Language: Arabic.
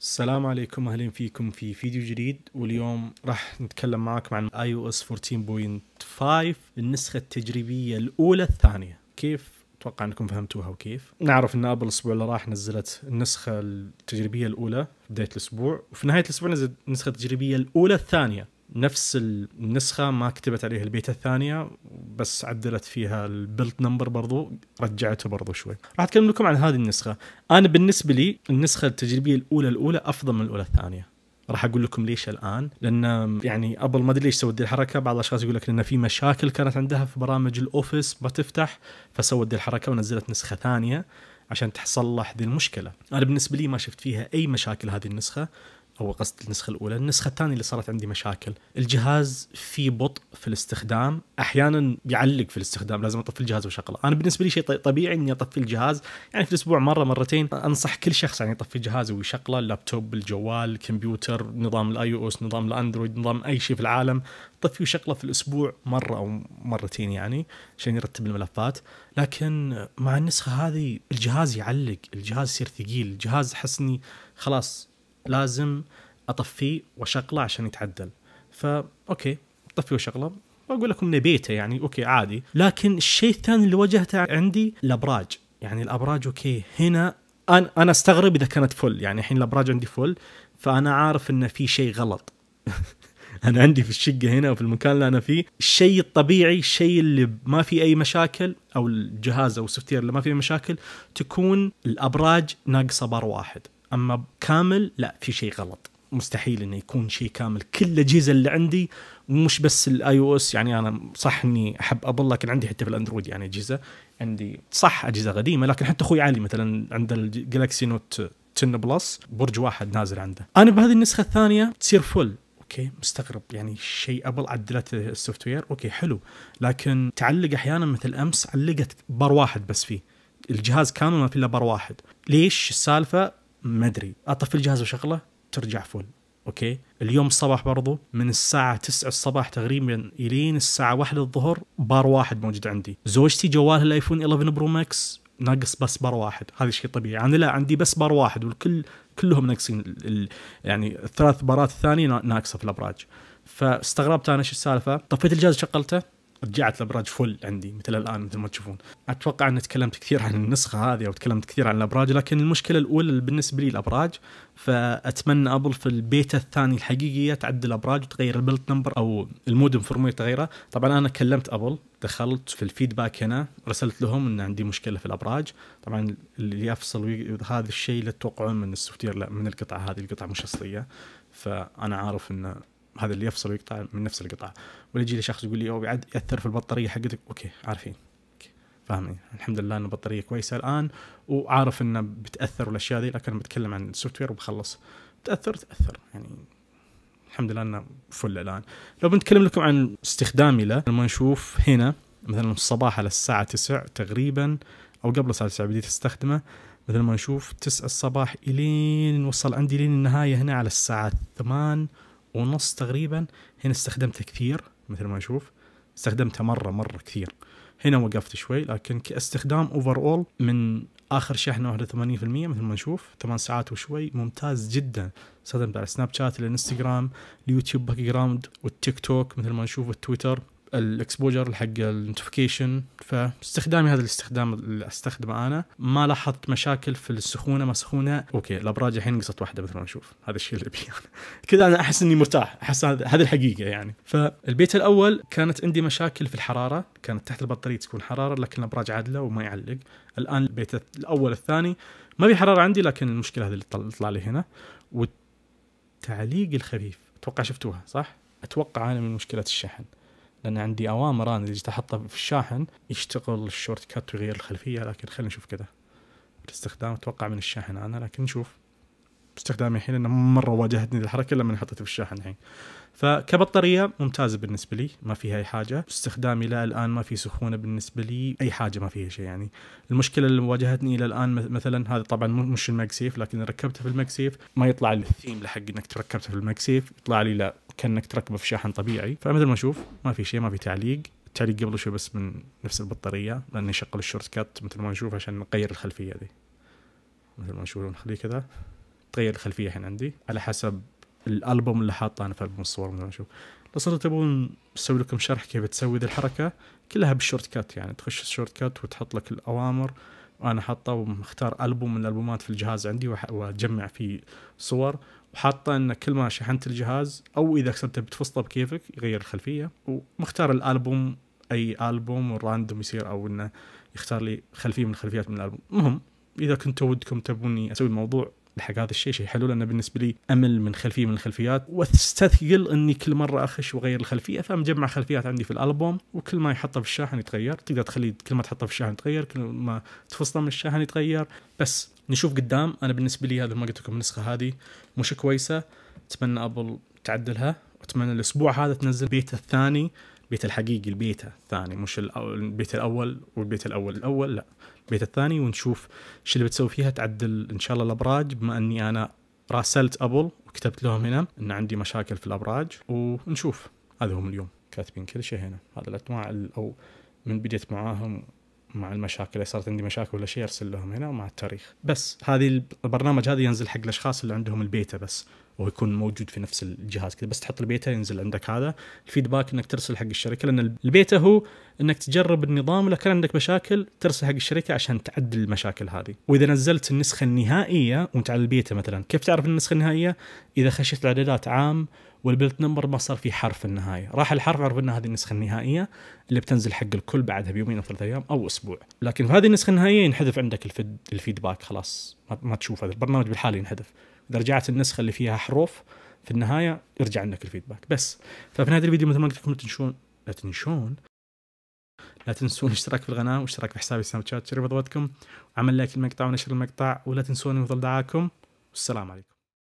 السلام عليكم اهلا فيكم في فيديو جديد واليوم راح نتكلم معاكم عن اي او اس 14.5 النسخه التجريبيه الاولى الثانيه كيف اتوقع انكم فهمتوها وكيف نعرف ان ابل الاسبوع اللي راح نزلت النسخه التجريبيه الاولى بدايه الاسبوع وفي نهايه الاسبوع نزلت النسخه التجريبيه الاولى الثانيه نفس النسخه ما كتبت عليها البيتا الثانيه بس عدلت فيها البلت نمبر برضو رجعته برضو شوي راح اتكلم لكم عن هذه النسخه انا بالنسبه لي النسخه التجريبيه الاولى الاولى افضل من الاولى الثانيه راح اقول لكم ليش الان لان يعني ابل ما ادري ليش سوت الحركه بعض الاشخاص يقول لك لان في مشاكل كانت عندها في برامج الاوفيس ما تفتح فسوت الحركه ونزلت نسخه ثانيه عشان تصلح ذي المشكله انا بالنسبه لي ما شفت فيها اي مشاكل هذه النسخه او قصد النسخه الاولى، النسخه الثانيه اللي صارت عندي مشاكل، الجهاز فيه بطء في الاستخدام، احيانا يعلق في الاستخدام لازم اطفي الجهاز واشغله، انا بالنسبه لي شيء طبيعي اني اطفي الجهاز يعني في الاسبوع مره مرتين انصح كل شخص يعني يطفي جهازه ويشغله اللابتوب، الجوال، الكمبيوتر، نظام الاي او اس، نظام الاندرويد، نظام اي شيء في العالم، طفي وشغله في الاسبوع مره او مرتين يعني عشان يرتب الملفات، لكن مع النسخه هذه الجهاز يعلق، الجهاز يصير ثقيل، الجهاز حسني خلاص لازم اطفيه واشغله عشان يتعدل فا اوكي طفي وشغله واقول لكم نبيته يعني اوكي عادي لكن الشيء الثاني اللي واجهته عندي الابراج يعني الابراج اوكي هنا انا انا استغرب اذا كانت فل يعني الحين الابراج عندي فل فانا عارف ان في شيء غلط انا عندي في الشقه هنا وفي المكان اللي انا فيه الشيء الطبيعي الشيء اللي ما في اي مشاكل او الجهاز او السوفتير اللي ما فيه مشاكل تكون الابراج ناقصه بار واحد اما كامل لا في شيء غلط مستحيل انه يكون شيء كامل كل الاجهزه اللي عندي مش بس الاي او اس يعني انا صح اني احب ابل لكن عندي حتى في الاندرويد يعني اجهزه عندي صح اجهزه قديمه لكن حتى اخوي علي مثلا عند الجلاكسي نوت 10 بلس برج واحد نازل عنده انا بهذه النسخه الثانيه تصير فل اوكي مستغرب يعني شيء ابل عدلت السوفت وير اوكي حلو لكن تعلق احيانا مثل امس علقت بار واحد بس فيه الجهاز كامل ما في الا بار واحد ليش السالفه ما ادري اطفي الجهاز وشغله ترجع فل اوكي اليوم الصباح برضو من الساعة 9 الصباح تقريبا الين الساعة 1 الظهر بار واحد موجود عندي زوجتي جوالها الايفون 11 برو ماكس ناقص بس بار واحد هذا شيء طبيعي انا يعني لا عندي بس بار واحد والكل كلهم ناقصين يعني الثلاث بارات الثانية ناقصة في الابراج فاستغربت انا شو السالفة طفيت الجهاز شغلته رجعت الابراج فل عندي مثل الان مثل ما تشوفون اتوقع اني تكلمت كثير عن النسخه هذه او تكلمت كثير عن الابراج لكن المشكله الاولى بالنسبه لي الابراج فاتمنى ابل في البيتا الثاني الحقيقيه تعدل الابراج وتغير البلت نمبر او المودم فرموير تغيره طبعا انا كلمت ابل دخلت في الفيدباك هنا رسلت لهم ان عندي مشكله في الابراج طبعا اللي يفصل هذا الشيء لا تتوقعون من السوفت لا من القطعه هذه القطعه مش اصليه فانا عارف ان هذا اللي يفصل ويقطع من نفس القطعه ولا يجي لي شخص يقول لي او بعد ياثر في البطاريه حقتك اوكي عارفين فاهمين الحمد لله ان البطاريه كويسه الان وعارف انه بتاثر والاشياء ذي لكن بتكلم عن السوفت وير وبخلص تاثر تاثر يعني الحمد لله انه فل الان لو بنتكلم لكم عن استخدامي له لما نشوف هنا مثلا الصباح على الساعه 9 تقريبا او قبل الساعه 9 بديت استخدمه مثل ما نشوف 9 الصباح الين وصل عندي لين النهايه هنا على الساعه 8 ونص تقريبا هنا استخدمته كثير مثل ما نشوف استخدمته مرة مرة كثير هنا وقفت شوي لكن كاستخدام اوفر اول من اخر شحنه واحدة 80% مثل ما نشوف 8 ساعات وشوي ممتاز جدا استخدمته على سناب شات الانستغرام اليوتيوب باك جراوند والتيك توك مثل ما نشوف والتويتر الاكسبوجر حق النوتيفيكيشن فاستخدامي هذا الاستخدام اللي استخدمه انا ما لاحظت مشاكل في السخونه ما سخونه اوكي الابراج الحين نقصت واحده مثل ما نشوف هذا الشيء اللي ابيه كذا انا احس اني مرتاح احس هذا الحقيقه يعني فالبيت الاول كانت عندي مشاكل في الحراره كانت تحت البطاريه تكون حراره لكن الابراج عادله وما يعلق الان البيت الاول الثاني ما في حراره عندي لكن المشكله هذه اللي طلع لي هنا والتعليق الخفيف اتوقع شفتوها صح؟ اتوقع انا من مشكله الشحن لان عندي اوامر انا اللي احطها في الشاحن يشتغل الشورت كات ويغير الخلفيه لكن خلينا نشوف كذا الاستخدام اتوقع من الشاحن انا لكن نشوف استخدامي الحين لانه مره واجهتني الحركه لما حطيته في الشاحن الحين فكبطاريه ممتازه بالنسبه لي ما فيها اي حاجه استخدامي لا الان ما في سخونه بالنسبه لي اي حاجه ما فيها شيء يعني المشكله اللي واجهتني الى الان مثلا هذا طبعا مش المكسيف لكن ركبته في المكسيف ما يطلع لي الثيم لحق انك تركبته في المكسيف يطلع لي لا كانك تركبه في شاحن طبيعي فمثل ما اشوف ما في شيء ما في تعليق التعليق قبل شوي بس من نفس البطاريه لاني شغل الشورت كات مثل ما نشوف عشان نغير الخلفيه دي مثل ما نشوف نخليه كذا تغير الخلفيه الحين عندي على حسب الالبوم اللي حاطه انا في البوم الصور مثل ما نشوف لو صرت تبون اسوي لكم شرح كيف تسوي ذي الحركه كلها بالشورت كات يعني تخش الشورت كات وتحط لك الاوامر انا حاطه ومختار البوم من الالبومات في الجهاز عندي واجمع فيه صور وحاطه ان كل ما شحنت الجهاز او اذا كسبته بتفصله بكيفك يغير الخلفيه ومختار الالبوم اي البوم راندوم يصير او انه يختار لي خلفيه من الخلفيات من الالبوم المهم اذا كنتوا ودكم تبوني اسوي الموضوع حق هذا الشيء شيء حلو لانه بالنسبه لي امل من خلفيه من الخلفيات واستثقل اني كل مره اخش واغير الخلفيه فمجمع خلفيات عندي في الالبوم وكل ما يحطه في الشاحن يتغير تقدر تخليه كل ما تحطه في الشاحن يتغير كل ما تفصله من الشاحن يتغير بس نشوف قدام انا بالنسبه لي هذا ما قلت لكم النسخه هذه مش كويسه اتمنى ابل تعدلها واتمنى الاسبوع هذا تنزل بيت الثاني البيت الحقيقي البيت الثاني مش البيت الاول والبيت الاول الاول لا البيت الثاني ونشوف ايش اللي بتسوي فيها تعدل ان شاء الله الابراج بما اني انا راسلت ابل وكتبت لهم هنا ان عندي مشاكل في الابراج ونشوف هذا هم اليوم كاتبين كل شيء هنا هذا الاطماع او من بديت معاهم مع المشاكل اللي صارت عندي مشاكل ولا شيء ارسل لهم هنا ومع التاريخ بس هذه البرنامج هذا ينزل حق الاشخاص اللي عندهم البيتا بس ويكون موجود في نفس الجهاز كذا بس تحط البيتا ينزل عندك هذا الفيدباك انك ترسل حق الشركه لان البيتا هو انك تجرب النظام لو كان عندك مشاكل ترسل حق الشركه عشان تعدل المشاكل هذه واذا نزلت النسخه النهائيه وانت على البيتا مثلا كيف تعرف النسخه النهائيه اذا خشيت الاعدادات عام والبلت نمبر ما صار في حرف في النهاية راح الحرف عرف ان هذه النسخة النهائية اللي بتنزل حق الكل بعدها بيومين او ثلاثة ايام او اسبوع لكن في هذه النسخة النهائية ينحذف عندك الفيدباك خلاص ما تشوف هذا البرنامج بالحالة ينحذف اذا رجعت النسخه اللي فيها حروف في النهايه يرجع لك الفيدباك بس ففي نهايه الفيديو مثل ما قلت لكم لا تنشون لا تنشون لا تنسون الاشتراك في القناه واشتراك في حسابي سناب شات شرب وضبطكم وعمل لايك المقطع ونشر المقطع ولا تنسون يفضل دعاكم والسلام عليكم